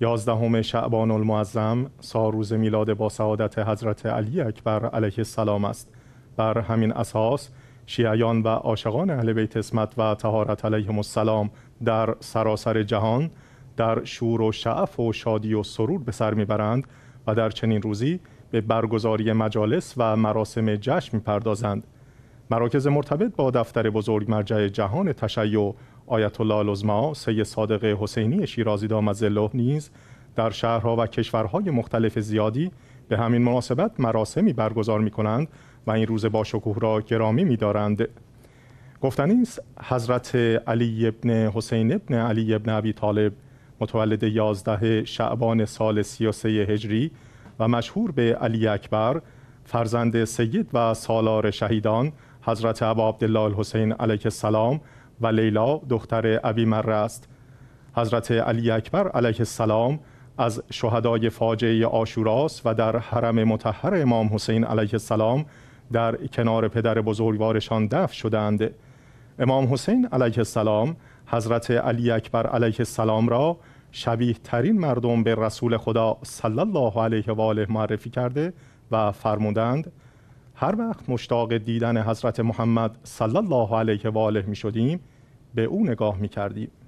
یازدهم شعبان المعظم روز میلاد با سعادت حضرت علی اکبر علیه السلام است بر همین اساس شیعیان و عاشقان اهل بیت اسمت و تهارت علیهم السلام در سراسر جهان در شور و شعف و شادی و سرور به سر میبرند و در چنین روزی به برگزاری مجالس و مراسم جشن میپردازند مراکز مرتبط با دفتر بزرگ مرجع جهان تشیع آیت الله العظما سید صادق حسینی شیرازی از الله نیز در شهرها و کشورهای مختلف زیادی به همین مناسبت مراسمی برگزار می کنند و این روز با را گرامی می دارند. گفتنی است حضرت علی ابن حسین ابن علی ابن ابی طالب متولد 11 شعبان سال 33 هجری و مشهور به علی اکبر فرزند سید و سالار شهیدان حضرت ابا عبدالله الحسین علیه السلام و لیلا دختر ابی مره است حضرت علی اکبر علیه السلام از شهدای فاجعه آشوراست و در حرم متحر امام حسین علیه السلام در کنار پدر بزرگوارشان دفن شدند امام حسین علیه السلام حضرت علی اکبر علیه السلام را شبیه ترین مردم به رسول خدا صلی الله علیه و آله معرفی کرده و فرمودند هر وقت مشتاق دیدن حضرت محمد صلی الله علیه و آله می شدیم به او نگاه می کردیم